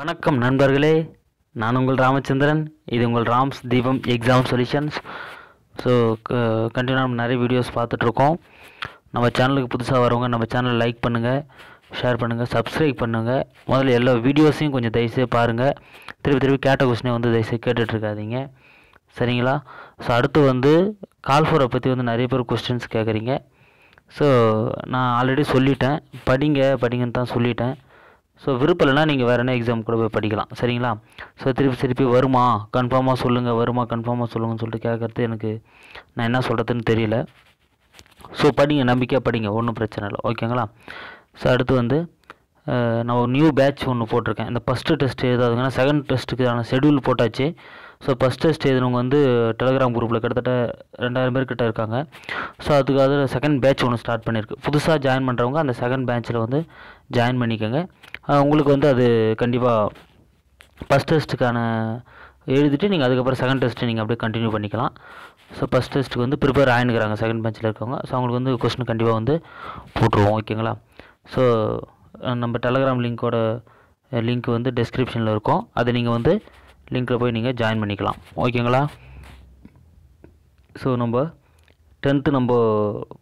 வணக்கம் நண்பர்களே நான் உங்கள் ராமச்சந்திரன் இது உங்கள் ராம்ஸ் தீபம் எக்ஸாம் சொல்யூஷன்ஸ் ஸோ கண்டினியூ நம்ம நிறைய வீடியோஸ் பார்த்துட்ருக்கோம் நம்ம சேனலுக்கு புதுசாக வரவங்க நம்ம சேனலை லைக் பண்ணுங்கள் ஷேர் பண்ணுங்கள் சப்ஸ்கிரைப் பண்ணுங்கள் முதல்ல எல்லா வீடியோஸையும் கொஞ்சம் தயவுசே பாருங்கள் திருப்பி திருப்பி கேட்ட கொஸ்டினே வந்து தயவுசே கேட்டுட்ருக்காதீங்க சரிங்களா ஸோ அடுத்து வந்து கால்ஃபோரை பற்றி வந்து நிறைய பேர் கொஸ்டின்ஸ் கேட்குறீங்க ஸோ நான் ஆல்ரெடி சொல்லிட்டேன் படிங்க படிங்கன்னு தான் சொல்லிட்டேன் ஸோ விருப்பம் நீங்கள் வேறு என்ன எக்ஸாம் கூட போய் படிக்கலாம் சரிங்களா ஸோ திருப்பி திருப்பி வருமா கன்ஃபார்மாக சொல்லுங்கள் வருமா கன்ஃபார்மாக சொல்லுங்கன்னு சொல்லிட்டு கேட்குறது எனக்கு நான் என்ன சொல்கிறதுன்னு தெரியல ஸோ படிங்க நம்பிக்கையாக படிங்க ஒன்றும் பிரச்சனை இல்லை ஓகேங்களா ஸோ அடுத்து வந்து நான் ஒரு நியூ பேட்ச் ஒன்று போட்டிருக்கேன் இந்த ஃபஸ்ட்டு டெஸ்ட் எதாவதுங்கன்னா செகண்ட் டெஸ்ட்டுக்கான ஷெடியூல் போட்டாச்சு ஸோ ஃபஸ்ட் டெஸ்ட் எழுதினவங்க வந்து டெலகிராம் குரூப்பில் கிட்டத்தட்ட ரெண்டாயிரம் பேர் இருக்காங்க ஸோ அதுக்காக செகண்ட் பேட்ச் ஒன்று ஸ்டார்ட் பண்ணியிருக்கு புதுசாக ஜாயின் பண்ணுறவங்க அந்த செகண்ட் பேட்சில் வந்து ஜாயின் பண்ணிக்கோங்க உங்களுக்கு வந்து அது கண்டிப்பாக ஃபஸ்ட் டெஸ்ட்டுக்கான எழுதிட்டு நீங்கள் அதுக்கப்புறம் செகண்ட் டெஸ்ட்டு நீங்கள் அப்படியே கண்டினியூ பண்ணிக்கலாம் ஸோ ஃபஸ்ட் டெஸ்ட்டுக்கு வந்து ப்ரிப்பேர் ஆகினுக்கிறாங்க செகண்ட் பெஞ்சில் இருக்கவங்க ஸோ அவங்களுக்கு வந்து கொஸ்டின் கண்டிப்பாக வந்து போட்டுருவோம் ஓகேங்களா ஸோ நம்ம டெலகிராம் லிங்க்கோட லிங்க் வந்து டெஸ்கிரிப்ஷனில் இருக்கும் அதை நீங்கள் வந்து லிங்க்கில் போய் நீங்கள் ஜாயின் பண்ணிக்கலாம் ஓகேங்களா ஸோ நம்ம டென்த்து நம்ம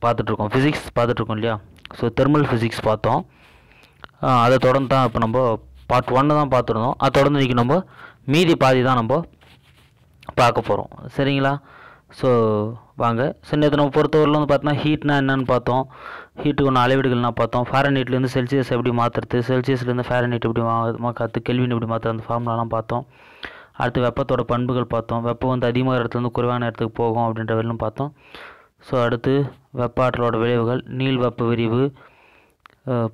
பார்த்துட்ருக்கோம் ஃபிசிக்ஸ் பார்த்துட்ருக்கோம் இல்லையா ஸோ தெர்மல் ஃபிசிக்ஸ் பார்த்தோம் அதை தொடர்ந்து தான் இப்போ நம்ம பார்ட் ஒன்று தான் பார்த்துருந்தோம் அதை தொடர்ந்து இன்றைக்கி நம்ம மீதி பாதி தான் நம்ம பார்க்க போகிறோம் சரிங்களா ஸோ வாங்க ஸோ நேற்று நம்ம பொறுத்தவரையில் வந்து பார்த்தோன்னா ஹீட்னா என்னென்னு பார்த்தோம் ஹீட்டுக்கு ஒன்று அளவீடுகள்லாம் பார்த்தோம் ஃபாரன்ஹீட்லேருந்து செல்சியஸ் எப்படி மாற்றுறது செல்சியஸ்லேருந்து ஃபாரன்ஹீட் எப்படி மா கற்று கெல்வின் எப்படி மாற்றுறது அந்த ஃபார்முலாலாம் பார்த்தோம் அடுத்து வெப்பத்தோட பண்புகள் பார்த்தோம் வெப்பம் வந்து அதிகமாக இடத்துலேருந்து குறைவான இடத்துக்கு போகும் அப்படின்ற வரலும் பார்த்தோம் ஸோ அடுத்து வெப்ப ஆற்றலோட விளைவுகள் நீள் வெப்ப விரிவு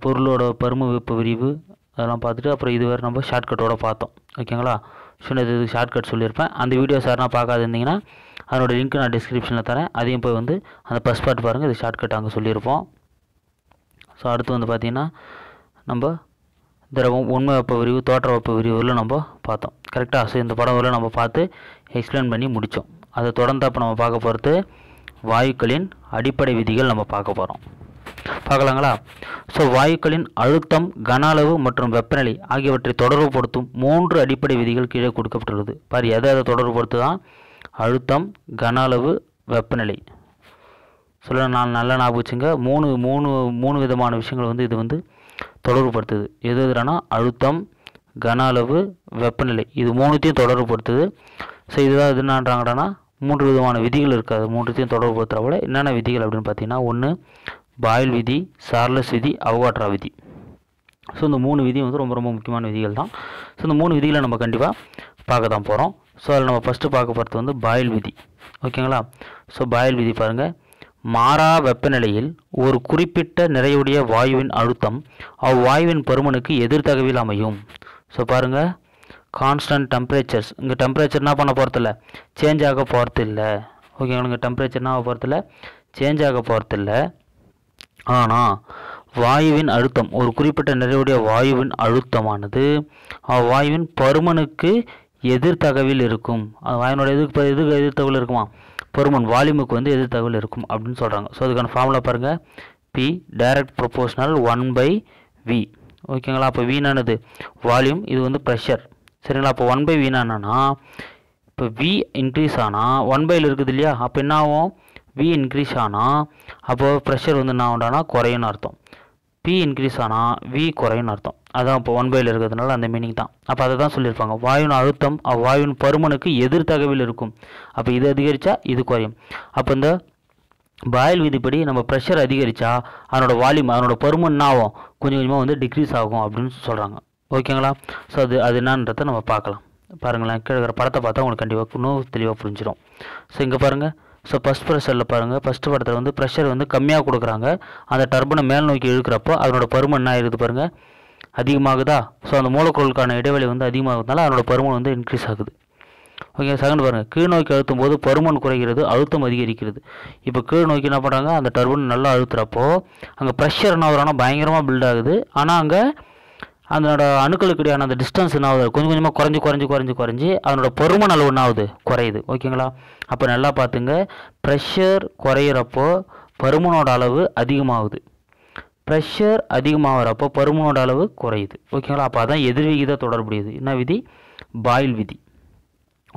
பொருளோட பரும வெப்ப விரிவு அதெல்லாம் பார்த்துட்டு அப்புறம் இதுவரை நம்ம ஷார்ட்கட்டோட பார்த்தோம் ஓகேங்களா சின்ன இது ஷார்ட்கட் சொல்லியிருப்பேன் அந்த வீடியோ சார்னா பார்க்காதிருந்தீங்கன்னா அதனோட லிங்க் நான் டிஸ்கிரிப்ஷனில் தரேன் அதையும் போய் வந்து அந்த பஸ் பாட்டு பாருங்கள் இது ஷார்ட்கட் அங்கே சொல்லியிருப்போம் ஸோ அடுத்து வந்து பார்த்திங்கன்னா நம்ம திரவம் உண்மை வெப்ப விரிவு தோற்ற வெப்ப விரிவுகளில் நம்ம பார்த்தோம் கரெக்டாக ஸோ இந்த படங்களில் நம்ம பார்த்து எக்ஸ்பிளைன் பண்ணி முடித்தோம் அதை தொடர்ந்து அப்போ நம்ம பார்க்க போகிறது வாயுக்களின் அடிப்படை விதிகள் நம்ம பார்க்க போகிறோம் பார்க்கலாங்களா ஸோ வாயுக்களின் அழுத்தம் கன அளவு மற்றும் வெப்பநிலை ஆகியவற்றை தொடர்புபடுத்தும் மூன்று அடிப்படை விதிகள் கீழே கொடுக்கப்பட்டுள்ளது பாரு எதை அதை தொடர்புபடுத்து தான் அழுத்தம் கன அளவு வெப்பநிலை சொல்ல நான் நல்லா ஞாபகம் வச்சுங்க மூணு மூணு மூணு விதமான விஷயங்கள் வந்து இது வந்து தொடர்புபடுத்துது எது எதுனா அழுத்தம் கன அளவு வெப்பநிலை இது மூணுத்தையும் தொடர்புபடுத்துது ஸோ இதுதான் எதுனான்றாங்கடானா மூன்று விதமான விதிகள் இருக்குது அது மூன்றுத்தையும் தொடர்புபடுத்துகிற போல என்னென்ன விதிகள் அப்படின்னு பார்த்தீங்கன்னா ஒன்று பாயில் விதி சார்லஸ் விதி அவகாட்ரா விதி ஸோ இந்த மூணு விதி வந்து ரொம்ப ரொம்ப முக்கியமான விதிகள் தான் ஸோ இந்த மூணு விதிகளை நம்ம கண்டிப்பாக பார்க்க தான் போகிறோம் ஸோ அதில் நம்ம ஃபஸ்ட்டு பார்க்க போகிறது வந்து பாயில் விதி ஓகேங்களா ஸோ பாயில் விதி பாருங்கள் மாறா வெப்பநிலையில் ஒரு குறிப்பிட்ட நிறையுடைய வாயுவின் அழுத்தம் அவ்வாயுவின் பருமனுக்கு எதிர்த்தகவில் அமையும் ஸோ பாருங்கள் கான்ஸ்டன்ட் டெம்பரேச்சர்ஸ் இங்கே டெம்பரேச்சர்னா பண்ண போகிறதில்ல சேஞ்ச் ஆக போகிறது இல்லை ஓகேங்களா இங்கே டெம்பரேச்சர்னா போகிறதில்ல சேஞ்ச் ஆக போகிறது இல்லை ஆனால் வாயுவின் அழுத்தம் ஒரு குறிப்பிட்ட நிறையுடைய வாயுவின் அழுத்தமானது அவ்வாயுவின் பருமனுக்கு எதிர்த்தகவில் இருக்கும் அது வாயுனுடைய எதுக்கு எதுக்கு எதிர்த்தகவில் இருக்குமா பெருமன் வால்யூமுக்கு வந்து எது தகவல் இருக்கும் அப்படின்னு சொல்கிறாங்க ஸோ அதுக்கான ஃபார்முலா பாருங்கள் P direct proportional one by V ஓகேங்களா அப்போ வீணானது வால்யூம் இது வந்து ப்ரெஷர் சரிங்களா அப்போ ஒன் பை வீணானா இப்போ வி இன்க்ரீஸ் ஆனால் ஒன் பையில் இருக்குது இல்லையா அப்போ என்ன ஆகும் வி இன்க்ரீஸ் ஆனால் அப்போது ப்ரெஷர் வந்து என்ன ஆகும்டானா குறையும்னு அர்த்தம் பி இன்க்ரீஸ் ஆனால் வி குறையும்னு அர்த்தம் அதான் இப்போ ஒன் பையில் இருக்கிறதுனால அந்த மீனிங் தான் அப்போ அதை தான் சொல்லியிருப்பாங்க வாயுன் அழுத்தம் அவ்வாயுன் பருமனுக்கு எதிர் தகவில் இருக்கும் அப்போ இது அதிகரித்தா இது குறையும் அப்போ இந்த பாயில் விதிப்படி நம்ம ப்ரெஷர் அதிகரித்தா அதனோட வால்யூம் அதனோட பருமன் ஆகும் கொஞ்சம் கொஞ்சமாக வந்து டிக்ரீஸ் ஆகும் அப்படின்னு சொல்கிறாங்க ஓகேங்களா ஸோ அது அது என்னன்றதை நம்ம பார்க்கலாம் பாருங்களேன் கீழே படத்தை பார்த்தா உங்களுக்கு கண்டிப்பாக இன்னும் தெளிவாக புரிஞ்சிடும் ஸோ இங்கே பாருங்கள் ஸோ ஃபஸ்ட் ப்ரெஷரில் பாருங்கள் ஃபஸ்ட்டு படத்தில் வந்து ப்ரெஷர் வந்து கம்மியாக கொடுக்குறாங்க அந்த டர்பனை மேல் நோக்கி இழுக்கிறப்போ அதனோட பருமன் என்ன இருக்குது பாருங்கள் அதிகமாகுதா ஸோ அந்த மூலக்கொருளுக்கான இடைவெளி வந்து அதிகமாகிறதுனால அதனோட பருமன் வந்து இன்க்ரீஸ் ஆகுது ஓகே செகண்ட் பாருங்கள் கீழ் நோக்கி அழுத்தும் போது பருமன் குறைகிறது அழுத்தம் அதிகரிக்கிறது இப்போ கீழ் நோக்கி என்ன பண்ணுறாங்க அந்த டர்பன் நல்லா அழுத்துறப்போ அங்கே ப்ரெஷர் என்ன ஆகுதுன்னா பயங்கரமாக பில்ட் ஆகுது ஆனால் அங்கே அதனோட அணுக்களுக்கு இடையான அந்த டிஸ்டன்ஸ் என்ன ஆகுது கொஞ்சம் கொஞ்சமாக குறைஞ்சி குறைஞ்சி குறைஞ்சி குறைஞ்சி அதனோட பருமன் அளவு என்ன ஆகுது குறையுது ஓகேங்களா அப்போ நல்லா பார்த்துங்க ப்ரெஷர் குறையிறப்போ பருமனோட அளவு அதிகமாகுது ப்ரெஷர் அதிகமாக வரப்போ பருமனோட அளவு குறையுது ஓகேங்களா அப்போ அதான் எதிர்விகித தொடர்புடையது என்ன விதி பாயில் விதி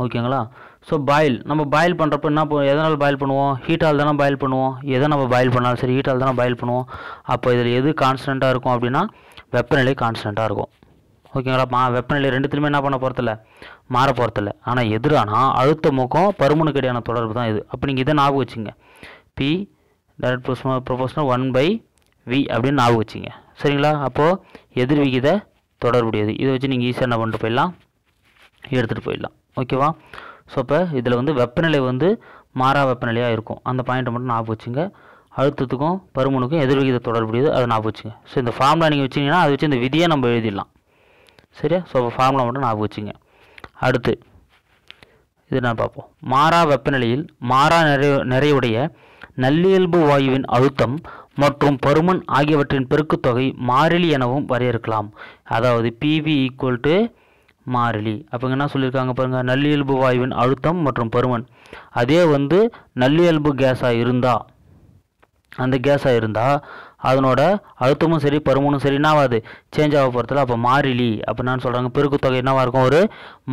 ஓகேங்களா ஸோ பாயில் நம்ம பாயில் பண்ணுறப்ப என்ன எதனால் பாயில் பண்ணுவோம் ஹீட்டால் தானே பாயில் பண்ணுவோம் எதை நம்ம பாயில் பண்ணாலும் சரி ஹீட்டால் தானே பாயில் பண்ணுவோம் அப்போ இதில் எது கான்ஸ்டண்ட்டாக இருக்கும் அப்படின்னா வெப்பநிலை கான்ஸ்டண்ட்டாக இருக்கும் ஓகேங்களா மா வெப்பநிலை ரெண்டுத்துலையுமே என்ன பண்ண போகிறதில்ல மாற போகிறதில்ல ஆனால் எதிரானா முகம் பருமனுக்கு இடையான தொடர்பு தான் இது அப்போ நீங்கள் இதை ஞாபகம் வச்சுங்க P direct proportional one by V அப்படின்னு ஞாபகம் வச்சுங்க சரிங்களா அப்போது எதிர்விகித தொடர்புடையது இதை வச்சு நீங்கள் ஈஸியாக என்ன பண்ணிட்டு போயிடலாம் எடுத்துகிட்டு போயிடலாம் ஓகேவா ஸோ இப்போ இதில் வந்து வெப்பநிலை வந்து மாறா வெப்பநிலையாக இருக்கும் அந்த பாயிண்ட்டை மட்டும் ஞாபகம் வச்சுங்க அழுத்தத்துக்கும் பருமனுக்கும் எதிர்விகித தொடர்புடையது அதை ஞாபகம் வச்சுங்க ஸோ இந்த ஃபார்முலா நீங்கள் வச்சிங்கன்னா அதை வச்சு இந்த விதியை நம்ம எழுதிடலாம் சரியா ஸோ அப்போ ஃபார்முலா மட்டும் ஞாபகம் வச்சுங்க அடுத்து இது நான் பார்ப்போம் மாறா வெப்பநிலையில் மாறா நிறைய நிறையுடைய நல்லியல்பு வாயுவின் அழுத்தம் மற்றும் பருமன் ஆகியவற்றின் பெருக்குத்தொகை மாறிலி எனவும் வரையறுக்கலாம் அதாவது பிவி ஈக்குவல் டு மாறிலி அப்போ என்ன சொல்லியிருக்காங்க பாருங்கள் நல்லியல்பு வாயுவின் அழுத்தம் மற்றும் பருமன் அதே வந்து நல்லியல்பு கேஸாக இருந்தால் அந்த கேஸாக இருந்தால் அதனோட அழுத்தமும் சரி பருமனும் சரி ஆகாது சேஞ்ச் ஆக போகிறதுல அப்போ மாறிலி அப்படின்னான்னு சொல்கிறாங்க பெருக்குத்தொகை என்னவாக இருக்கும் ஒரு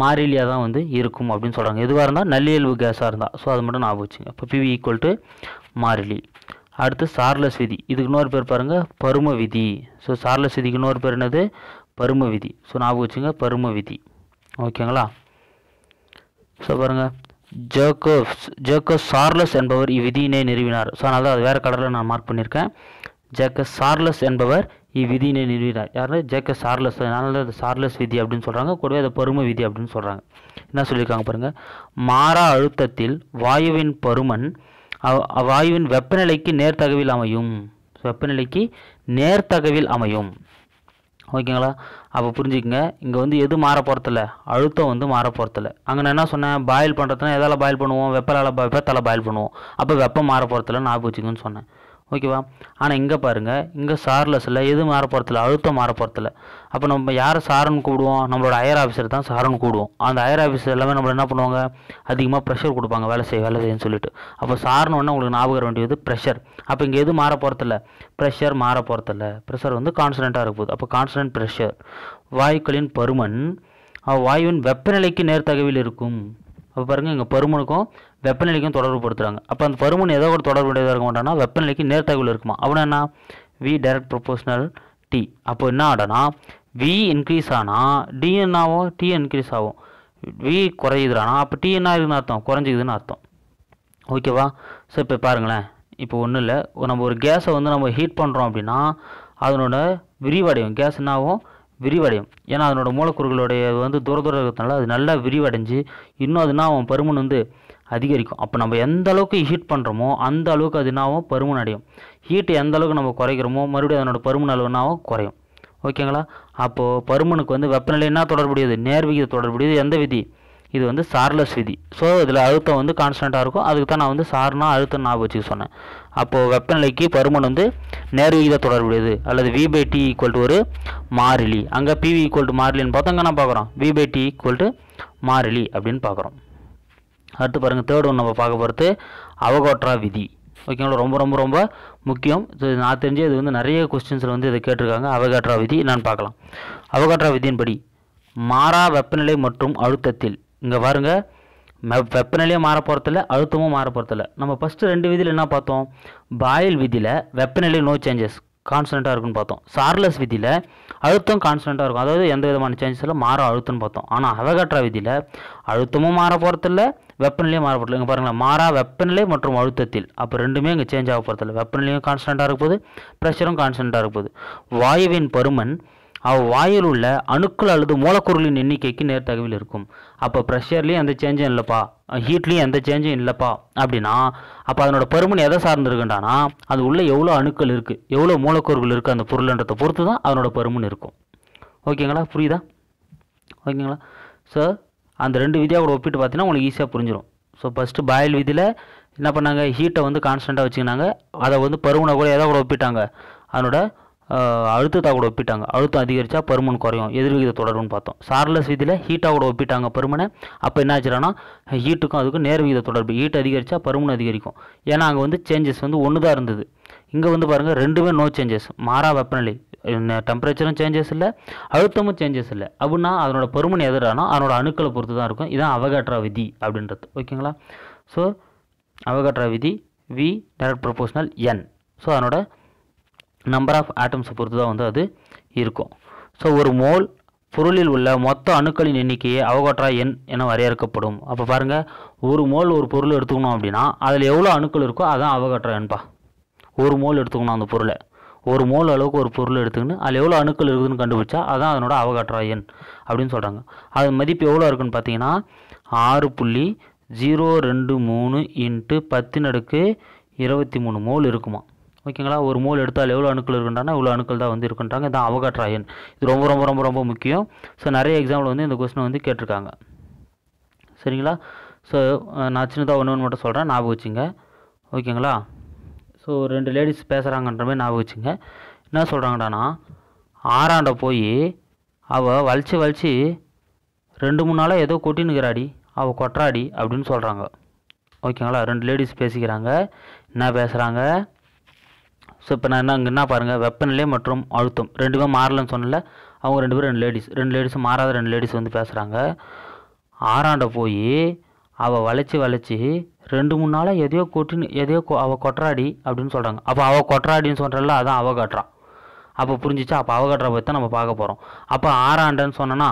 மாறிலியாக தான் வந்து இருக்கும் அப்படின்னு சொல்கிறாங்க எதுவாக இருந்தால் நல்லியல்பு கேஸாக இருந்தால் ஸோ அது மட்டும் நான் வச்சுங்க இப்போ பிவி ஈக்குவல் டு மாறிலி அடுத்து சார்லஸ் விதி இதுக்கு இன்னொரு பேர் பாருங்கள் பரும விதி ஸோ சார்லஸ் விதிக்கு இன்னொரு பேர் என்னது பரும விதி ஸோ ஞாபகம் வச்சுங்க பரும விதி ஓகேங்களா ஸோ பாருங்கள் ஜேக்கப்ஸ் ஜேக்கப் சார்லஸ் என்பவர் இவ்விதியினை நிறுவினார் ஸோ அதனால் அது வேறு கலரில் நான் மார்க் பண்ணியிருக்கேன் ஜேக்க சார்லஸ் என்பவர் இவ்விதியினை நிறுவினார் யார் ஜேக்க சார்லஸ் அதனால அது சார்லஸ் விதி அப்படின்னு சொல்கிறாங்க கூடவே அது பரும விதி அப்படின்னு சொல்கிறாங்க என்ன சொல்லியிருக்காங்க பாருங்கள் மாறா அழுத்தத்தில் வாயுவின் பருமன் அவ்வாயுவின் வெப்பநிலைக்கு நேர்த்தகவில் அமையும் வெப்பநிலைக்கு நேர்த்தகவில் அமையும் ஓகேங்களா அப்போ புரிஞ்சுக்கங்க இங்கே வந்து எது மாற போகிறதில்ல அழுத்தம் வந்து மாற போகிறதில்ல அங்கே நான் என்ன சொன்னேன் பாயில் பண்ணுறதுனா எதால் பாயில் பண்ணுவோம் வெப்பலால் வெப்பத்தால் பாயில் பண்ணுவோம் அப்போ வெப்பம் மாற நான் ஞாபகம் வச்சுக்கோன்னு சொன்னேன் ஓகேவா ஆனால் இங்கே பாருங்கள் இங்கே சார்லெஸ் இல்லை எது போகிறதில்ல அழுத்தம் போகிறதில்ல அப்போ நம்ம யாரை சாரன் கூடுவோம் நம்மளோட அயர் ஆஃபீஸர் தான் சாரன் கூடுவோம் அந்த அயர் ஆஃபீஸர் எல்லாமே நம்மளை என்ன பண்ணுவாங்க அதிகமாக ப்ரெஷர் கொடுப்பாங்க வேலை செய்ய வேலை செய்யன்னு சொல்லிட்டு அப்போ சார்னு ஒன்று உங்களுக்கு ஞாபகம் வேண்டியது ப்ரெஷர் அப்போ இங்கே எது போகிறதில்ல ப்ரெஷர் போகிறதில்ல ப்ரெஷர் வந்து கான்ஸ்டன்ட்டாக இருக்குது அப்போ கான்ஸ்டன்ட் ப்ரெஷர் வாயுக்களின் பருமன் வாயுவின் வெப்பநிலைக்கு நேர்த்தகவில் இருக்கும் அப்போ பாருங்கள் இங்கே பருமனுக்கும் வெப்பநிலைக்கும் தொடர்பு படுத்துகிறாங்க அப்போ அந்த பருமன் ஏதோ ஒரு தொடர்புடையதாக இருக்க மாட்டோம்னா வெப்பநிலைக்கு நேர்த்தகவில் இருக்குமா அப்படின்னா என்ன வி டைரக்ட் ப்ரொபோஷனல் டி அப்போ என்ன ஆடனா வி இன்க்ரீஸ் ஆனால் டி என்ன ஆகும் டி இன்க்ரீஸ் ஆகும் வி குறையுதுறானா அப்போ டி என்ன ஆகுதுன்னு அர்த்தம் குறைஞ்சிக்குதுன்னு அர்த்தம் ஓகேவா ஸோ இப்போ பாருங்களேன் இப்போ ஒன்றும் இல்லை நம்ம ஒரு கேஸை வந்து நம்ம ஹீட் பண்ணுறோம் அப்படின்னா அதனோட விரிவடையும் கேஸ் என்ன ஆகும் விரிவடையும் ஏன்னா அதனோட மூலக்கூறுகளுடைய வந்து தூர தூரம் இருக்கிறதுனால அது நல்லா விரிவடைஞ்சு இன்னும் அதுனா அவன் பருமன் வந்து அதிகரிக்கும் அப்போ நம்ம எந்த அளவுக்கு ஹீட் பண்ணுறோமோ அந்த அளவுக்கு அது என்னாவும் பருமன் அடையும் ஹீட் எந்த அளவுக்கு நம்ம குறைக்கிறோமோ மறுபடியும் அதனோட பருமன் அளவுனாவும் குறையும் ஓகேங்களா அப்போது பருமனுக்கு வந்து வெப்பநிலை என்ன தொடர்புடையது நேர்விகிதம் தொடர்புடையது எந்த விதி இது வந்து சார்லஸ் விதி ஸோ இதில் அழுத்தம் வந்து கான்ஸ்டண்ட்டாக இருக்கும் அதுக்கு தான் நான் வந்து சார்னா அழுத்தம் ஞாபகம் வச்சுக்க சொன்னேன் அப்போது வெப்பநிலைக்கு பருமன் வந்து நேர்விகிதம் தொடர்புடையது அல்லது V by T equal to ஒரு மாறிலி அங்கே பிவி ஈக்குவல் டு மாறிலின்னு பார்த்தோம் அங்கே நான் பார்க்குறோம் V by T equal to மாறிலி அப்படின்னு பார்க்குறோம் அடுத்து பாருங்கள் தேர்ட் ஒன் நம்ம பார்க்க போகிறது அவகோட்ரா விதி ஓகேங்களா ரொம்ப ரொம்ப ரொம்ப முக்கியம் ஸோ இது நான் தெரிஞ்சு இது வந்து நிறைய கொஸ்டின்ஸில் வந்து இதை கேட்டிருக்காங்க அவகாட்ரா விதி என்னன்னு பார்க்கலாம் அவகாட்ரா விதியின்படி மாறா வெப்பநிலை மற்றும் அழுத்தத்தில் இங்கே பாருங்கள் வெப்பநிலையும் மாற போகிறதில்ல அழுத்தமும் மாற போகிறதில்ல நம்ம ஃபஸ்ட்டு ரெண்டு விதியில் என்ன பார்த்தோம் பாயில் விதியில் வெப்பநிலை நோ சேஞ்சஸ் கான்ஸ்டண்ட்டாக இருக்குன்னு பார்த்தோம் சார்லஸ் விதியில் அழுத்தம் கான்ஸ்டண்ட்டாக இருக்கும் அதாவது எந்த விதமான சேஞ்சஸ் மாற அழுத்தம்னு பார்த்தோம் ஆனால் அவகாட்ரா விதியில் அழுத்தமும் மாற போகிறதில்ல வெப்பநிலையும் மாற போகிறது இங்கே பாருங்களேன் மாறா வெப்பநிலை மற்றும் அழுத்தத்தில் அப்போ ரெண்டுமே இங்கே சேஞ்ச் ஆக போகிறதில்ல வெப்பநிலையும் கான்ஸ்டண்ட்டாக போது ப்ரெஷரும் கான்ஸ்டண்ட்டாக போது வாயுவின் பருமன் அவ்வாயில் உள்ள அணுக்கள் அல்லது மூலக்கூறுகளின் எண்ணிக்கைக்கு நேர் இருக்கும் அப்போ ப்ரெஷர்லேயும் எந்த சேஞ்சும் இல்லைப்பா ஹீட்லேயும் எந்த சேஞ்சும் இல்லைப்பா அப்படின்னா அப்போ அதனோட பருமன் எதை சார்ந்திருக்குண்டானா அது உள்ளே எவ்வளோ அணுக்கள் இருக்குது எவ்வளோ மூலக்கூறுகள் இருக்குது அந்த பொருள்ன்றதை பொறுத்து தான் அதனோட பருமன் இருக்கும் ஓகேங்களா புரியுதா ஓகேங்களா ஸோ அந்த ரெண்டு விதியாக கூட ஒப்பிட்டு பார்த்தீங்கன்னா உங்களுக்கு ஈஸியாக புரிஞ்சிடும் ஸோ ஃபஸ்ட்டு பாயில் விதியில் என்ன பண்ணாங்க ஹீட்டை வந்து கான்ஸ்டண்ட்டாக வச்சுக்கினாங்க அதை வந்து பருவனை கூட எதை கூட ஒப்பிட்டாங்க அதனோட அழுத்தத்தா கூட ஒப்பிட்டாங்க அழுத்தம் அதிகரித்தா பருமன் குறையும் எதிர்விகித தொடர்புன்னு பார்த்தோம் சார்லஸ் விதியில் ஹீட்டாக கூட ஒப்பிட்டாங்க பருமனை அப்போ என்ன ஆச்சுன்னா ஹீட்டுக்கும் அதுக்கும் நேர் விகித தொடர்பு ஹீட் அதிகரித்தா பருமன் அதிகரிக்கும் ஏன்னா அங்கே வந்து சேஞ்சஸ் வந்து ஒன்று தான் இருந்தது இங்கே வந்து பாருங்கள் ரெண்டுமே நோ சேஞ்சஸ் மாறா வெப்பநிலை டெம்பரேச்சரும் சேஞ்சஸ் இல்லை அழுத்தமும் சேஞ்சஸ் இல்லை அப்படின்னா அதனோட பருமன் எதிரானா அதனோட அணுக்களை பொறுத்து தான் இருக்கும் இதான் அவகாட்ரா விதி அப்படின்றது ஓகேங்களா ஸோ அவகாட்ரா விதி V direct proportional N so அதனோட நம்பர் ஆஃப் ஆட்டம்ஸை பொறுத்து தான் வந்து அது இருக்கும் ஸோ ஒரு மோல் பொருளில் உள்ள மொத்த அணுக்களின் எண்ணிக்கையை அவகற்றா எண் என வரையறுக்கப்படும் அப்போ பாருங்கள் ஒரு மோல் ஒரு பொருள் எடுத்துக்கணும் அப்படின்னா அதில் எவ்வளோ அணுக்கள் இருக்கோ அதுதான் அவகற்றா எண்பா ஒரு மோல் எடுத்துக்கணும் அந்த பொருளை ஒரு மோல் அளவுக்கு ஒரு பொருள் எடுத்துக்கின்னு அதில் எவ்வளோ அணுக்கள் இருக்குதுன்னு கண்டுபிடிச்சா அதான் அதனோட அவகாற்றா எண் அப்படின்னு சொல்கிறாங்க அது மதிப்பு எவ்வளோ இருக்குன்னு பார்த்தீங்கன்னா ஆறு புள்ளி ஜீரோ ரெண்டு மூணு இன்ட்டு பத்து நடுக்கு இருபத்தி மூணு மோல் இருக்குமா ஓகேங்களா ஒரு மூல் எடுத்தால் எவ்வளோ அணுக்கள் இருக்குன்றாங்கன்னா இவ்வளோ அணுக்கள் தான் வந்து இருக்குன்றாங்க இதான் அவகாட்ரா இது ரொம்ப ரொம்ப ரொம்ப ரொம்ப முக்கியம் ஸோ நிறைய எக்ஸாம்பிள் வந்து இந்த கொஸ்டினை வந்து கேட்டிருக்காங்க சரிங்களா ஸோ நான் சின்னதாக ஒன்று ஒன்று மட்டும் சொல்கிறேன் ஞாபகம் வச்சுங்க ஓகேங்களா ஸோ ரெண்டு லேடிஸ் பேசுகிறாங்கன்ற மாதிரி ஞாபகம் வச்சுங்க என்ன சொல்கிறாங்கடானா ஆறாண்ட போய் அவள் வலிச்சு வலிச்சு ரெண்டு மூணு நாளாக ஏதோ கொட்டினுக்கிறாடி அவள் கொட்டுறாடி அப்படின்னு சொல்கிறாங்க ஓகேங்களா ரெண்டு லேடிஸ் பேசிக்கிறாங்க என்ன பேசுகிறாங்க ஸோ இப்போ நான் என்ன என்ன பாருங்கள் வெப்பநிலை மற்றும் அழுத்தம் ரெண்டு பேரும் மாறலன்னு சொன்னல அவங்க ரெண்டு பேரும் ரெண்டு லேடிஸ் ரெண்டு லேடிஸும் மாறாத ரெண்டு லேடிஸ் வந்து பேசுகிறாங்க ஆறாண்ட போய் அவள் வளைச்சி வளைச்சி ரெண்டு மூணு நாளாக எதையோ கொட்டின்னு எதையோ அவள் கொட்டராடி அப்படின்னு சொல்கிறாங்க அப்போ அவள் கொட்டராடின்னு சொல்கிறல்ல அதான் அவள் கட்டுறான் அப்போ புரிஞ்சிச்சா அப்போ அவள் கட்டுற பற்றி தான் நம்ம பார்க்க போகிறோம் அப்போ ஆறாண்டன்னு சொன்னனா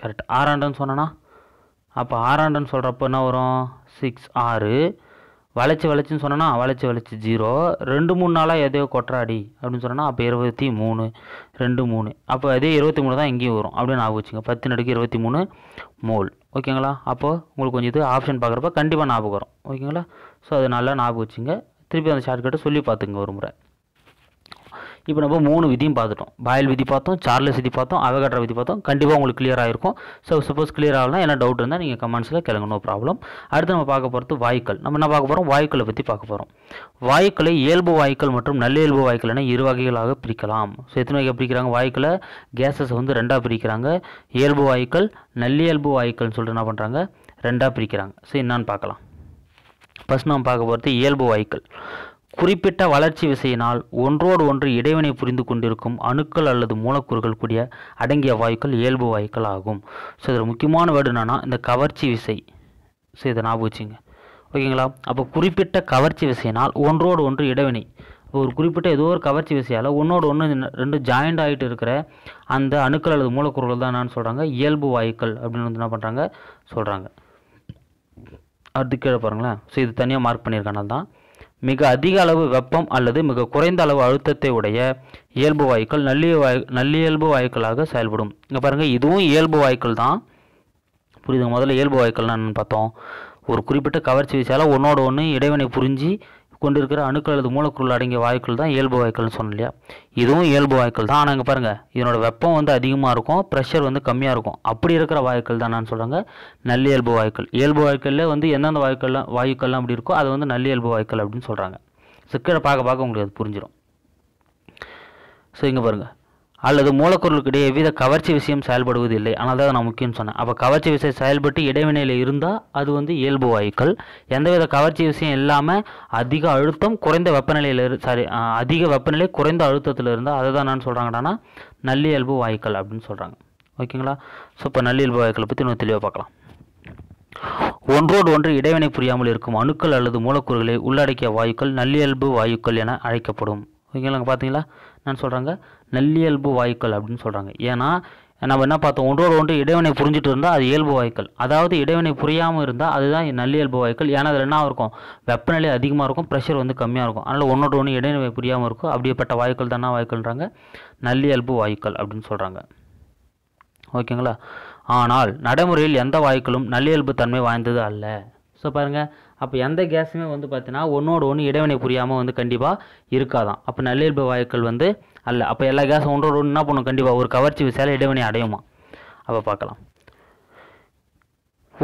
கரெக்ட் ஆறாண்டன்னு சொன்னனா அப்போ ஆறாண்டன்னு சொல்கிறப்ப என்ன வரும் சிக்ஸ் ஆறு வளைச்சி வளைச்சின்னு சொன்னோன்னா வளைச்சி வளைச்சி ஜீரோ ரெண்டு மூணு நாளாக எதையோ கொற்றாடி அப்படின்னு சொன்னோன்னா அப்போ இருபத்தி மூணு ரெண்டு மூணு அப்போ அதே இருபத்தி மூணு தான் இங்கேயும் வரும் அப்படின்னு ஞாபகம் வச்சுங்க பத்து நடுக்கு இருபத்தி மூணு மோல் ஓகேங்களா அப்போது உங்களுக்கு கொஞ்சம் இது ஆப்ஷன் பார்க்குறப்ப கண்டிப்பாக ஞாபகம் வரும் ஓகேங்களா ஸோ அது நல்லா ஞாபகம் வச்சுங்க திருப்பி அந்த ஷார்ட்கட்டை சொல்லி பார்த்துங்க ஒரு முறை இப்போ நம்ம மூணு விதியும் பார்த்துட்டோம் பாயல் விதி பார்த்தோம் சார்லஸ் விதி பார்த்தோம் அவகட்ரா விதி பார்த்தோம் கண்டிப்பாக உங்களுக்கு கிளியர் ஆகிருக்கும் ஸோ சப்போஸ் கிளியர் ஆகலாம் ஏன்னா டவுட் இருந்தால் நீங்கள் கமெண்ட்ஸில் கிளங்க நோ ப்ராப்ளம் அடுத்து நம்ம பார்க்க போகிறது வாயுக்கள் நம்ம என்ன பார்க்க போகிறோம் வாய்க்களை பற்றி பார்க்க போகிறோம் வாய்க்களை இயல்பு வாய்க்கள் மற்றும் நல்ல இயல்பு என இரு வகைகளாக பிரிக்கலாம் ஸோ எத்தனை வகையாக பிரிக்கிறாங்க வாய்க்களை கேஸஸ் வந்து ரெண்டாக பிரிக்கிறாங்க இயல்பு வாயுக்கள் நல்லியல்பு வாயுக்கள்னு சொல்லிட்டு என்ன பண்ணுறாங்க ரெண்டாக பிரிக்கிறாங்க ஸோ என்னான்னு பார்க்கலாம் ஃபஸ்ட் நம்ம பார்க்க போகிறது இயல்பு வாயுக்கள் குறிப்பிட்ட வளர்ச்சி விசையினால் ஒன்றோடு ஒன்று இடைவினை புரிந்து கொண்டிருக்கும் அணுக்கள் அல்லது மூலக்கூறுகள் கூடிய அடங்கிய வாயுக்கள் இயல்பு வாயுக்கள் ஆகும் ஸோ இதில் முக்கியமான வேர்டு என்னென்னா இந்த கவர்ச்சி விசை ஸோ இதை ஞாபகம் வச்சுங்க ஓகேங்களா அப்போ குறிப்பிட்ட கவர்ச்சி விசையினால் ஒன்றோடு ஒன்று இடைவினை ஒரு குறிப்பிட்ட ஏதோ ஒரு கவர்ச்சி விசையால் ஒன்றோடு ஒன்று ரெண்டு ஜாயிண்ட் ஆகிட்டு இருக்கிற அந்த அணுக்கள் அல்லது மூலக்கூறுகள் தான் என்னென்னு சொல்கிறாங்க இயல்பு வாயுக்கள் அப்படின்னு வந்து என்ன பண்ணுறாங்க சொல்கிறாங்க அடுத்து கீழே பாருங்களேன் ஸோ இது தனியாக மார்க் பண்ணியிருக்கனால தான் மிக அதிக அளவு வெப்பம் அல்லது மிக குறைந்த அளவு அழுத்தத்தை உடைய இயல்பு வாயுக்கள் நல்லிய வாயு நல்லியல்பு வாயுக்களாக செயல்படும் இங்கே பாருங்கள் இதுவும் இயல்பு வாயுக்கள் தான் புரியுது முதல்ல இயல்பு வாயுக்கள்னா என்னென்னு பார்த்தோம் ஒரு குறிப்பிட்ட கவர்ச்சி வீச்சால் ஒன்றோட ஒன்று இடைவினை புரிஞ்சு கொண்டிருக்கிற அணுக்கள் அல்லது மூலக்கூறுகள் அடங்கிய வாயுக்கள் தான் இயல்பு வாயுக்கள்னு சொன்னோம் இல்லையா இதுவும் இயல்பு வாயுக்கள் தான் ஆனால் இங்கே பாருங்கள் இதனோட வெப்பம் வந்து அதிகமாக இருக்கும் ப்ரெஷர் வந்து கம்மியாக இருக்கும் அப்படி இருக்கிற வாயுக்கள் தான் நான் சொல்கிறாங்க நல்லியல்பு வாயுக்கள் இயல்பு வாயுக்களில் வந்து எந்தெந்த வாயுக்கள்லாம் வாயுக்கள்லாம் அப்படி இருக்கோ அதை வந்து நல்லியல்பு வாயுக்கள் அப்படின்னு சொல்கிறாங்க சிக்கலை பார்க்க பார்க்க உங்களுக்கு அது புரிஞ்சிடும் ஸோ இங்கே பாருங்கள் அல்லது மூலக்கூறுகளுக்கு இடையே எவ்வித கவர்ச்சி விஷயம் செயல்படுவதில்லை ஆனால் தான் நான் முக்கியம் சொன்னேன் அப்போ கவர்ச்சி விஷயம் செயல்பட்டு இடைவினையில் இருந்தால் அது வந்து இயல்பு வாயுக்கள் எந்தவித கவர்ச்சி விஷயம் இல்லாமல் அதிக அழுத்தம் குறைந்த வெப்பநிலையில் இரு சாரி அதிக வெப்பநிலை குறைந்த அழுத்தத்தில் இருந்தால் அதை தான் நான் சொல்கிறாங்கன்னா நல்லியல்பு வாயுக்கள் அப்படின்னு சொல்கிறாங்க ஓகேங்களா ஸோ இப்போ நல்லியல்பு வாயுக்களை பற்றி இன்னும் தெளிவாக பார்க்கலாம் ஒன்றோடு ஒன்று இடைவினை புரியாமல் இருக்கும் அணுக்கள் அல்லது மூலக்கூறுகளை உள்ளடக்கிய வாயுக்கள் நல்லியல்பு வாயுக்கள் என அழைக்கப்படும் ஓகேங்களா பார்த்தீங்களா நான் சொல்கிறாங்க நல்லியல்பு வாயுக்கள் அப்படின்னு சொல்கிறாங்க ஏன்னா நம்ம என்ன பார்த்தோம் ஒன்றோடு ஒன்று இடைவினை புரிஞ்சிட்டு இருந்தால் அது இயல்பு வாயுக்கள் அதாவது இடைவினை புரியாமல் இருந்தால் அதுதான் நல்லியல்பு வாயுக்கள் ஏன்னா அதில் என்ன இருக்கும் வெப்பநிலை அதிகமாக இருக்கும் ப்ரெஷர் வந்து கம்மியாக இருக்கும் அதனால் ஒன்றோடு ஒன்று இடைநிலை புரியாமல் இருக்கும் அப்படியேப்பட்ட வாயுக்கள் தானே வாயுக்கள்ன்றாங்க நல்லியல்பு வாயுக்கள் அப்படின்னு சொல்கிறாங்க ஓகேங்களா ஆனால் நடைமுறையில் எந்த வாயுக்களும் நல்லியல்பு தன்மை வாய்ந்தது அல்ல ஸோ பாருங்கள் அப்போ எந்த கேஸுமே வந்து பார்த்தீங்கன்னா ஒன்றோடு ஒன்று இடைவினை புரியாமல் வந்து கண்டிப்பாக இருக்காதான் அப்போ நல்லியல்பு வாயுக்கள் வந்து அல்ல அப்போ எல்லா கேஸும் ஒன்றோடு ஒன்று என்ன பண்ணும் கண்டிப்பாக ஒரு கவர்ச்சி விசையால் இடைவெளி அடையுமா அப்போ பார்க்கலாம்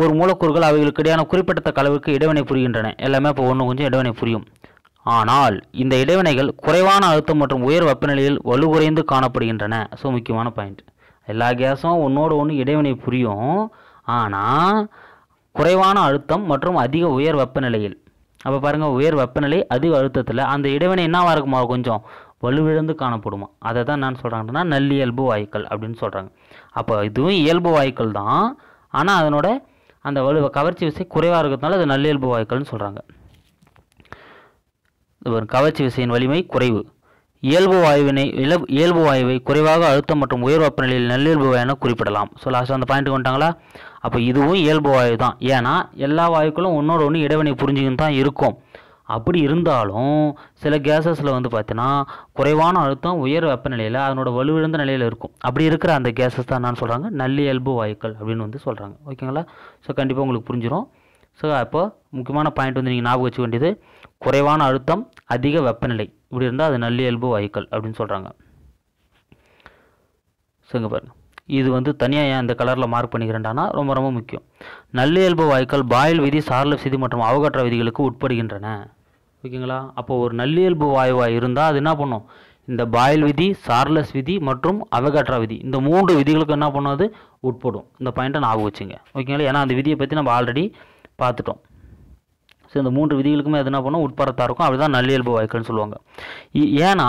ஒரு மூலக்கூறுகள் அவைகளுக்கு இடையான குறிப்பிடத்தக்க அளவுக்கு இடைவினை புரிகின்றன எல்லாமே அப்போ ஒன்று கொஞ்சம் இடைவினை புரியும் ஆனால் இந்த இடைவினைகள் குறைவான அழுத்தம் மற்றும் உயர் வெப்பநிலையில் வலுகுறைந்து காணப்படுகின்றன ஸோ முக்கியமான பாயிண்ட் எல்லா கேஸும் ஒன்றோடு ஒன்று இடைவினை புரியும் ஆனால் குறைவான அழுத்தம் மற்றும் அதிக உயர் வெப்பநிலையில் அப்போ பாருங்கள் உயர் வெப்பநிலை அதிக அழுத்தத்தில் அந்த இடைவினை என்னவாக இருக்குமா கொஞ்சம் வலுவிழந்து காணப்படுமா அதை தான் நான் சொல்கிறாங்கன்னா நல்லி இயல்பு வாயுக்கள் அப்படின்னு சொல்கிறாங்க அப்போ இதுவும் இயல்பு வாயுக்கள் தான் ஆனால் அதனோட அந்த வலுவை கவர்ச்சி விசை குறைவாக இருக்கிறதுனால அது நல்லியல்பு வாயுக்கள்னு சொல்கிறாங்க கவர்ச்சி விசையின் வலிமை குறைவு இயல்பு வாயுவினை இயல்பு வாயுவை குறைவாக அழுத்தம் மற்றும் உயர் வெப்பநிலையில் நல்லியல்பு வாயுன குறிப்பிடலாம் ஸோ லாஸ்ட் அந்த பாயிண்ட் வந்துட்டாங்களா அப்போ இதுவும் இயல்பு வாயு தான் ஏன்னா எல்லா வாயுக்களும் ஒன்றோட ஒன்று இடைவினை புரிஞ்சுக்கின்னு தான் இருக்கும் அப்படி இருந்தாலும் சில கேஸஸில் வந்து பார்த்தீங்கன்னா குறைவான அழுத்தம் உயர் வெப்பநிலையில் அதனோட வலுவிழந்த நிலையில் இருக்கும் அப்படி இருக்கிற அந்த கேஸஸ் தான் என்னன்னு சொல்கிறாங்க நல்லியல்பு வாயுக்கள் அப்படின்னு வந்து சொல்கிறாங்க ஓகேங்களா ஸோ கண்டிப்பாக உங்களுக்கு புரிஞ்சிடும் ஸோ அப்போ முக்கியமான பாயிண்ட் வந்து நீங்கள் ஞாபகம் வச்சுக்க வேண்டியது குறைவான அழுத்தம் அதிக வெப்பநிலை இப்படி இருந்தால் அது நல்லியல்பு வாயுக்கள் அப்படின்னு சொல்கிறாங்க சொல்லுங்க பாருங்கள் இது வந்து தனியாக ஏன் இந்த கலரில் மார்க் பண்ணிக்கிறேன்டானா ரொம்ப ரொம்ப முக்கியம் நல்லியல்பு வாயுக்கள் பாயில் விதி சார்ல விதி மற்றும் அவகற்ற விதிகளுக்கு உட்படுகின்றன ஓகேங்களா அப்போ ஒரு நல்லியல்பு வாயுவாக இருந்தால் அது என்ன பண்ணும் இந்த பாயில் விதி சார்லஸ் விதி மற்றும் அவகட்ரா விதி இந்த மூன்று விதிகளுக்கு என்ன பண்ணாது உட்படும் இந்த பாயிண்ட்டை ஞாபகம் வச்சுங்க ஓகேங்களா ஏன்னா அந்த விதியை பற்றி நம்ம ஆல்ரெடி பார்த்துட்டோம் ஸோ இந்த மூன்று விதிகளுக்குமே அது என்ன பண்ணும் உட்படத்தாக இருக்கும் அப்படி தான் நல்லியல்பு வாயுக்கள்னு சொல்லுவாங்க ஏன்னா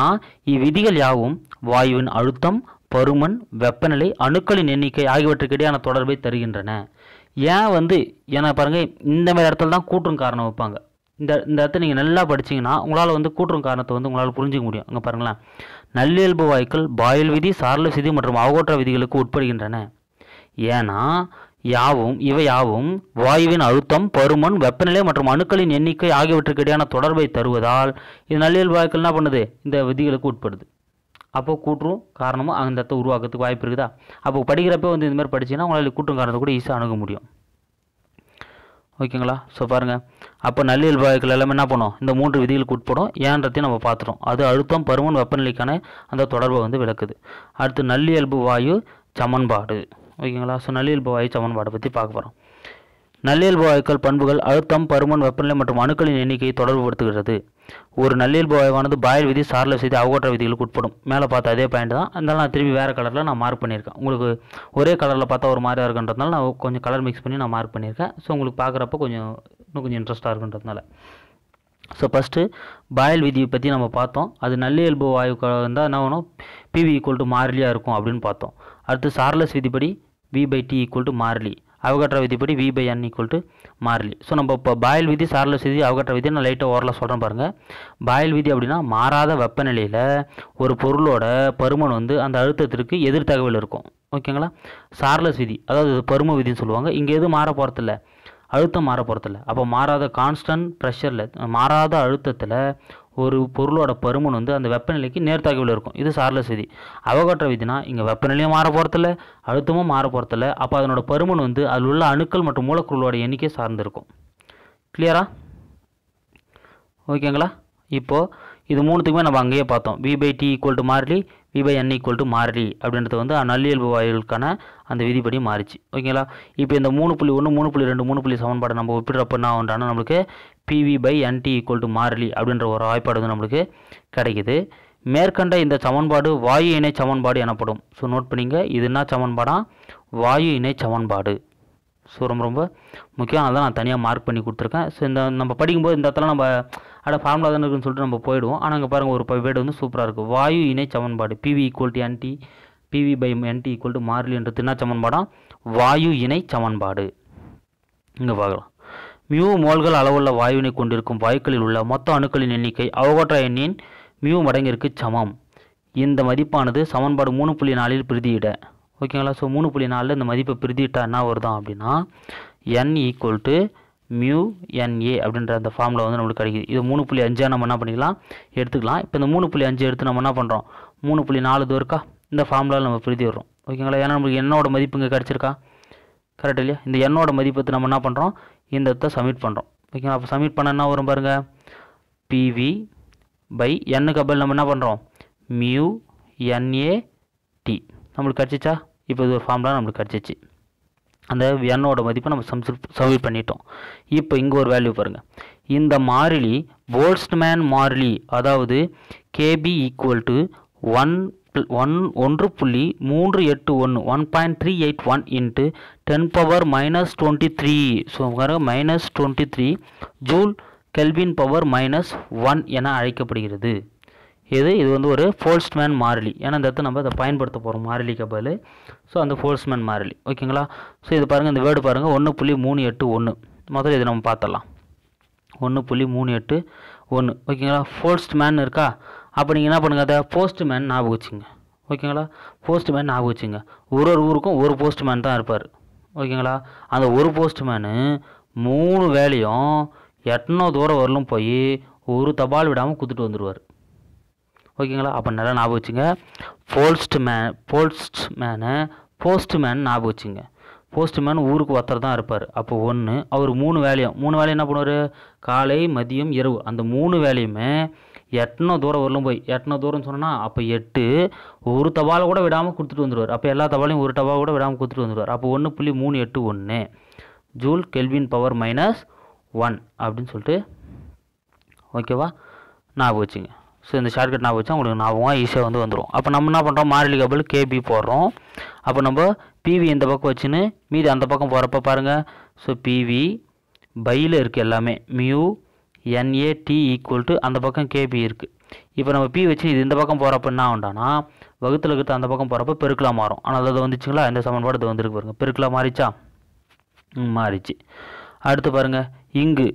இவ்விதிகள் யாவும் வாயுவின் அழுத்தம் பருமன் வெப்பநிலை அணுக்களின் எண்ணிக்கை ஆகியவற்றுக்கிடையான தொடர்பை தருகின்றன ஏன் வந்து ஏன்னா பாருங்கள் இந்த மாதிரி இடத்துல தான் கூற்றும் காரணம் வைப்பாங்க இந்த இந்த இடத்த நீங்கள் நல்லா படிச்சிங்கன்னா உங்களால் வந்து கூட்டுறும் காரணத்தை வந்து உங்களால் புரிஞ்சிக்க முடியும் அங்கே பாருங்களேன் நல்லியல்பு வாய்க்கள் பாயில் விதி சார்ல விதி மற்றும் அவகோற்ற விதிகளுக்கு உட்படுகின்றன ஏன்னா யாவும் இவை யாவும் வாயுவின் அழுத்தம் பருமன் வெப்பநிலை மற்றும் அணுக்களின் எண்ணிக்கை ஆகியவற்றுக்கு இடையான தொடர்பை தருவதால் இது நல்லியல்பு வாய்க்கள் என்ன பண்ணுது இந்த விதிகளுக்கு உட்படுது அப்போது கூட்டுறும் காரணமும் அந்த இடத்த உருவாக்கிறதுக்கு வாய்ப்பு இருக்குதா அப்போ படிக்கிறப்ப வந்து இந்தமாதிரி படிச்சிங்கன்னா உங்களால் கூற்றும் காரணத்தை கூட ஈஸியாக அணுக முடியும் ஓகேங்களா ஸோ பாருங்கள் அப்போ நல்லியல்பாய்கள் எல்லாமே என்ன பண்ணோம் இந்த மூன்று விதிகளுக்கு உட்படும் ஏன்றதையும் நம்ம பார்த்துட்டோம் அது அழுத்தம் பருமன் வெப்பநிலைக்கான அந்த தொடர்பை வந்து விளக்குது அடுத்து நல்லியல்பு வாயு சமன்பாடு ஓகேங்களா ஸோ நல்லியல்பு வாயு சமன்பாடை பற்றி பார்க்க போகிறோம் நல்லியல்பு வாயுக்கள் பண்புகள் அழுத்தம் பருமன் வெப்பநிலை மற்றும் அணுக்களின் எண்ணிக்கையை தொடர்புபடுத்துகிறது ஒரு நல்லியல்பு வாயுவானது பாயல் விதி சார்ல விதி அவகோற்ற விதிகளுக்கு உட்படும் மேலே பார்த்தா அதே பாயிண்ட் தான் இருந்தாலும் நான் திரும்பி வேறு கலரில் நான் மார்க் பண்ணியிருக்கேன் உங்களுக்கு ஒரே கலரில் பார்த்தா ஒரு மாதிரியாக இருக்குன்றதுனால நான் கொஞ்சம் கலர் மிக்ஸ் பண்ணி நான் மார்க் பண்ணியிருக்கேன் ஸோ உங்களுக்கு பார்க்குறப்ப கொஞ்சம் இன்னும் கொஞ்சம் இன்ட்ரெஸ்ட்டாக இருக்குன்றதுனால ஸோ ஃபஸ்ட்டு பாயல் விதியை பற்றி நம்ம பார்த்தோம் அது நல்லியல்பு வாயுக்கள் இருந்தால் என்ன ஆகணும் பிவி ஈக்குவல் டு மாறிலியாக இருக்கும் அப்படின்னு பார்த்தோம் அடுத்து சார்லஸ் விதிப்படி V by T equal to மாறிலி அவகற்ற விதிப்படி V by N equal to மாறிலி ஸோ நம்ம இப்போ பாயில் விதி சாரல விதி அவகற்ற விதி நான் லைட்டாக ஓரளவு சொல்கிறேன் பாருங்கள் பாயில் விதி அப்படின்னா மாறாத வெப்பநிலையில் ஒரு பொருளோட பருமன் வந்து அந்த அழுத்தத்திற்கு எதிர் தகவல் இருக்கும் ஓகேங்களா சார்லஸ் விதி அதாவது பரும விதின்னு சொல்லுவாங்க இங்கே எதுவும் மாற போகிறதில்ல அழுத்தம் மாற போகிறதில்ல அப்போ மாறாத கான்ஸ்டன்ட் ப்ரெஷரில் மாறாத அழுத்தத்தில் ஒரு பொருளோட பருமன் வந்து அந்த வெப்பநிலைக்கு நேர்த்தாக்கிவில் இருக்கும் இது சார்லஸ் விதி அவகற்ற விதினா இங்கே வெப்பநிலையும் மாற போகிறதில்ல அழுத்தமும் மாற போகிறதில்ல அப்போ அதனோட பருமன் வந்து அதில் உள்ள அணுக்கள் மற்றும் மூலக்குருளோட எண்ணிக்கை சார்ந்திருக்கும் கிளியரா ஓகேங்களா இப்போது இது மூணுத்துக்குமே நம்ம அங்கேயே பார்த்தோம் V by T equal to மாறிலி V by N equal to மாறி அப்படின்றது வந்து நல்லியல்பு வாயுகளுக்கான அந்த விதிப்படி மாறிச்சு ஓகேங்களா இப்போ இந்த மூணு புள்ளி ஒன்று மூணு புள்ளி ரெண்டு மூணு புள்ளி சமன்பாடு நம்ம ஒப்பிடுறப்ப என்ன ஆகுன்றானா நம்மளுக்கு PV by NT equal to மாறி அப்படின்ற ஒரு வாய்ப்பாடு வந்து நம்மளுக்கு கிடைக்குது மேற்கண்ட இந்த சமன்பாடு வாயு இணை சமன்பாடு எனப்படும் ஸோ நோட் பண்ணிங்க இது என்ன சமன்பாடா வாயு இணை சமன்பாடு ஸோ ரொம்ப ரொம்ப முக்கியம் அதான் நான் தனியாக மார்க் பண்ணி கொடுத்துருக்கேன் ஸோ இந்த நம்ம படிக்கும்போது இந்த இடத்துல நம்ம அட ஃபார்முலா தானே இருக்குன்னு சொல்லிட்டு நம்ம போயிடுவோம் ஆனால் அங்கே பாருங்கள் ஒரு வேர்டு வந்து சூப்பராக இருக்குது வாயு இணை சமன்பாடு PV equal to NT PV by NT equal to மாறிலி என்ற தின்னா வாயு இணை சமன்பாடு இங்கே பார்க்கலாம் மியூ மோல்கள் அளவுள்ள வாயுவினை கொண்டிருக்கும் வாயுக்களில் உள்ள மொத்த அணுக்களின் எண்ணிக்கை அவகோற்றா எண்ணின் மியூ மடங்கிற்கு சமம் இந்த மதிப்பானது சமன்பாடு மூணு புள்ளி நாலில் பிரதியிட ஓகேங்களா ஸோ மூணு புள்ளி நாலில் இந்த மதிப்பை பிரதியிட்டா என்ன வருதான் அப்படின்னா N equal to mu NA அப்படின்ற அந்த ஃபார்மில் வந்து நம்மளுக்கு கிடைக்குது இது மூணு புள்ளி அஞ்சாக நம்ம என்ன பண்ணிக்கலாம் எடுத்துக்கலாம் இப்போ இந்த மூணு புள்ளி அஞ்சு எடுத்து நம்ம என்ன பண்ணுறோம் மூணு புள்ளி நாலு தூரக்கா இந்த ஃபார்மில் நம்ம பிரித்து வர்றோம் ஓகேங்களா ஏன்னா நம்மளுக்கு என்னோட மதிப்பு இங்கே கிடச்சிருக்கா கரெக்ட் இல்லையா இந்த எண்ணோட மதிப்பு நம்ம என்ன பண்ணுறோம் இந்த இடத்த சப்மிட் பண்ணுறோம் ஓகேங்களா அப்போ சப்மிட் பண்ண என்ன வரும் பாருங்கள் பிவி பை என்னு கபல் நம்ம என்ன பண்ணுறோம் மியூ என்ஏ டி நம்மளுக்கு கிடச்சிச்சா இப்போ இது ஒரு ஃபார்ம்லாம் நம்மளுக்கு கிடச்சிச்சு அந்த எண்ணோட மதிப்பை நம்ம சம்சில் சர்வை பண்ணிட்டோம் இப்போ இங்கே ஒரு வேல்யூ பாருங்கள் இந்த மாறிலி போல்ஸ்ட்மேன் மாறிலி அதாவது KB equal to one one ஒன்று புள்ளி மூன்று எட்டு ஒன்று one point three eight one into ten power minus twenty three so minus twenty three joule kelvin power minus one என அழைக்கப்படுகிறது இது இது வந்து ஒரு ஃபோல்ஸ்ட்மேன் மாறிலி ஏன்னா இந்த இடத்துல நம்ம அதை பயன்படுத்த போகிறோம் மாறிலிக்கு பதில் ஸோ அந்த ஃபோல்ஸ்மேன் மாறிலி ஓகேங்களா ஸோ இது பாருங்கள் இந்த வேர்டு பாருங்கள் ஒன்று புள்ளி மூணு எட்டு ஒன்று முதல்ல இதை நம்ம பார்த்துடலாம் ஒன்று புள்ளி மூணு எட்டு ஒன்று ஓகேங்களா ஃபோல்ஸ்ட்மேன் இருக்கா அப்போ நீங்கள் என்ன பண்ணுங்கள் அதை போஸ்ட்மேன் ஞாபகம் வச்சுங்க ஓகேங்களா போஸ்ட்மேன் ஞாபகம் வச்சுங்க ஒரு ஒரு ஊருக்கும் ஒரு போஸ்ட்மேன் தான் இருப்பார் ஓகேங்களா அந்த ஒரு போஸ்ட்மேனு மூணு வேலையும் எட்டனோ தூரம் வரலும் போய் ஒரு தபால் விடாமல் கொடுத்துட்டு வந்துடுவார் ஓகேங்களா அப்போ நல்லா ஞாபகம் வச்சுங்க Boltzmann Boltzmann postman ஞாபகம் வச்சுங்க போஸ்ட் மேன் ஊருக்கு ஒருத்தர் தான் இருப்பார் அப்போ ஒன்று அவர் மூணு வேலையும் மூணு வேலையும் என்ன பண்ணுவார் காலை மதியம் இரவு அந்த மூணு வேலையுமே எட்டனோ தூரம் வரலும் போய் எட்டனோ தூரம்னு சொன்னால் அப்போ எட்டு ஒரு தபாலை கூட விடாமல் கொடுத்துட்டு வந்துடுவார் அப்போ எல்லா தபாலையும் ஒரு தபால் கூட விடாமல் கொடுத்துட்டு வந்துடுவார் அப்போ ஒன்று புள்ளி மூணு எட்டு ஒன்று joule kelvin power minus one அப்படின்னு சொல்லிட்டு ஓகேவா ஞாபகம் வச்சுங்க ஸோ இந்த ஷார்ட்கட் நான் வச்சா உங்களுக்கு ஞாபகம் ஈஸியாக வந்து வந்துடும் அப்போ நம்ம என்ன பண்ணுறோம் மாறிலி கேபிள் கேபி போடுறோம் அப்போ நம்ம பிவி இந்த பக்கம் வச்சுன்னு மீதி அந்த பக்கம் போகிறப்ப பாருங்கள் ஸோ பிவி பையில் இருக்குது எல்லாமே mu NA T equal to அந்த பக்கம் கேபி இருக்குது இப்போ நம்ம பி வச்சு இது இந்த பக்கம் போகிறப்ப என்ன ஆகுண்டானா வகுத்தில் இருக்கிறது அந்த பக்கம் போகிறப்ப பெருக்கலாம் மாறும் ஆனால் அது வந்துச்சுங்களா இந்த சமன்பாடு இது வந்துருக்கு பாருங்கள் பெருக்கலாம் மாறிச்சா மாறிச்சு அடுத்து பாருங்கள் இங்கு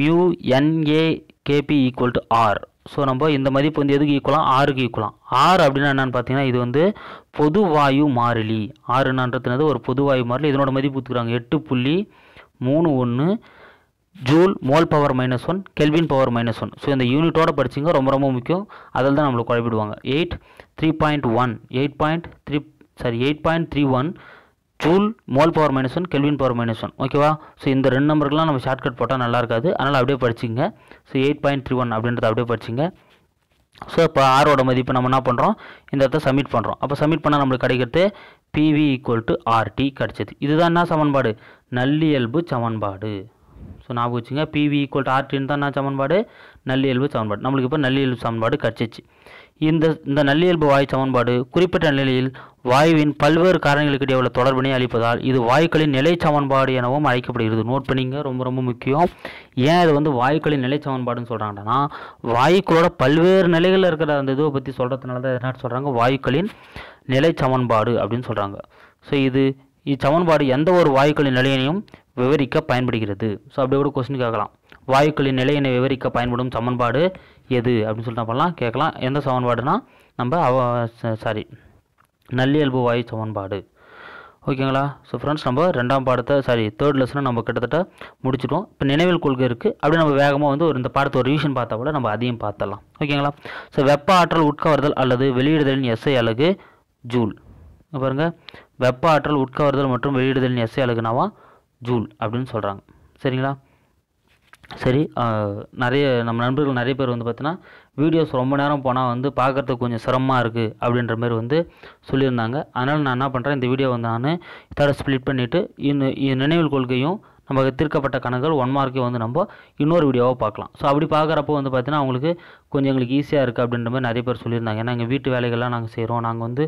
mu NA KB equal to R so நம்ம இந்த மதிப்பு வந்து எதுக்கு ஈக்குவலாம் ஆறுக்கு ஈக்குவலாம் ஆறு அப்படின்னா என்னென்னு பார்த்தீங்கன்னா இது வந்து பொதுவாயு மாறிலி ஆறு என்னன்றது ஒரு பொதுவாயு மாறிலி இதனோட மதிப்பு கொடுத்துருக்காங்க எட்டு புள்ளி மூணு ஒன்று joule mole power minus one kelvin power minus one so இந்த யூனிட்டோட படிச்சிங்க ரொம்ப ரொம்ப முக்கியம் அதில் தான் நம்மளுக்கு குழப்பிடுவாங்க eight three point one eight point three sorry eight point three one joule mole power minus one kelvin power minus one ஓகேவா ஸோ இந்த ரெண்டு நம்பருக்குலாம் நம்ம ஷார்ட்கட் போட்டால் நல்லா இருக்காது அதனால் அப்படியே படிச்சிங்க so eight point three one அப்படின்றத அப்படியே படிச்சிங்க ஸோ இப்போ ஆரோட மதிப்பு நம்ம என்ன பண்ணுறோம் இந்த இடத்த சப்மிட் பண்ணுறோம் அப்போ சப்மிட் பண்ணால் நம்மளுக்கு கிடைக்கிறது பிவி ஈக்குவல் டு ஆர்டி கிடச்சிது இதுதான் என்ன சமன்பாடு நல்லியல்பு சமன்பாடு ஸோ ஞாபகம் வச்சுங்க பிவி ஈக்குவல் டு ஆர்டின்னு தான் என்ன சமன்பாடு நல்லியல்பு சமன்பாடு நம்மளுக்கு இப்போ நல்லியல்பு சமன்பாடு கிடச்சிச்சு இந்த இந்த நல்லியல்பு வாயு சமன்பாடு குறிப்பிட்ட நிலையில் வாயுவின் பல்வேறு காரணிகளுக்கு இடையே உள்ள தொடர்பினை அளிப்பதால் இது வாயுக்களின் நிலை சமன்பாடு எனவும் அழைக்கப்படுகிறது நோட் பண்ணிங்க ரொம்ப ரொம்ப முக்கியம் ஏன் இது வந்து வாயுக்களின் நிலை சமன்பாடுன்னு சொல்கிறாங்கன்னா வாயுக்களோட பல்வேறு நிலைகளில் இருக்கிற அந்த இதுவை பற்றி சொல்கிறதுனால தான் என்ன சொல்கிறாங்க வாயுக்களின் நிலை சமன்பாடு அப்படின்னு சொல்கிறாங்க ஸோ இது இச்சமன்பாடு எந்த ஒரு வாயுக்களின் நிலையினையும் விவரிக்க பயன்படுகிறது ஸோ அப்படியே கூட கொஸ்டின் கேட்கலாம் வாயுக்களின் நிலையினை விவரிக்க பயன்படும் சமன்பாடு எது அப்படின்னு சொல்லிட்டு பண்ணலாம் கேட்கலாம் எந்த சமன்பாடுனா நம்ம அவ சாரி நல்லியல்பு வாயு சமன்பாடு ஓகேங்களா ஸோ ஃப்ரெண்ட்ஸ் நம்ம ரெண்டாம் பாடத்தை சாரி தேர்ட் லெசனை நம்ம கிட்டத்தட்ட முடிச்சிட்டோம் இப்போ நினைவில் கொள்கை இருக்குது அப்படி நம்ம வேகமாக வந்து ஒரு இந்த பாடத்தை ஒரு ரிவிஷன் பார்த்தா கூட நம்ம அதையும் பார்த்தலாம் ஓகேங்களா ஸோ வெப்ப ஆற்றல் உட்கவர்தல் அல்லது வெளியிடுதலின் எஸ்ஐ அழகு ஜூல் பாருங்க வெப்ப ஆற்றல் உட்கவர்தல் மற்றும் வெளியிடுதலின் எஸ்ஐ அழகுனாவா ஜூல் அப்படின்னு சொல்கிறாங்க சரிங்களா சரி நிறைய நம்ம நண்பர்கள் நிறைய பேர் வந்து பார்த்தீங்கன்னா வீடியோஸ் ரொம்ப நேரம் போனால் வந்து பார்க்குறதுக்கு கொஞ்சம் சிரமமாக இருக்குது அப்படின்ற மாதிரி வந்து சொல்லியிருந்தாங்க அதனால் நான் என்ன பண்ணுறேன் இந்த வீடியோ வந்து நான் இதோட ஸ்ப்ளிட் பண்ணிவிட்டு இன்னும் நினைவில் கொள்கையும் நமக்கு தீர்க்கப்பட்ட கணக்குகள் ஒன் மார்க்கே வந்து நம்ம இன்னொரு வீடியோவாக பார்க்கலாம் ஸோ அப்படி பார்க்குறப்போ வந்து பார்த்தீங்கன்னா அவங்களுக்கு கொஞ்சம் எங்களுக்கு ஈஸியாக இருக்குது அப்படின்ற மாதிரி நிறைய பேர் சொல்லியிருந்தாங்க ஏன்னா எங்கள் வீட்டு வேலைகள்லாம் நாங்கள் செய்கிறோம் நாங்கள் வந்து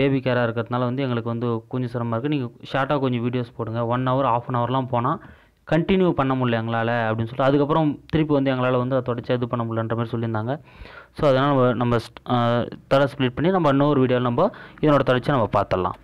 பேபி கேராக இருக்கிறதுனால வந்து எங்களுக்கு வந்து கொஞ்சம் சிரமமாக இருக்குது நீங்கள் ஷார்ட்டாக கொஞ்சம் வீடியோஸ் போடுங்க ஒன் ஹவர் ஆஃப் அன் ஹவர்லாம் போனால் கண்டினியூ பண்ண முடியல எங்களால் அப்படின்னு சொல்லிட்டு அதுக்கப்புறம் திருப்பி வந்து எங்களால் வந்து அதை தொடச்சி இது பண்ண முடியலன்ற மாதிரி சொல்லியிருந்தாங்க ஸோ அதனால் நம்ம நம்ம தடை ஸ்ப்ளிட் பண்ணி நம்ம இன்னொரு வீடியோவில் நம்ம இதனோட தொடச்சி நம்ம பார்த்துடலாம்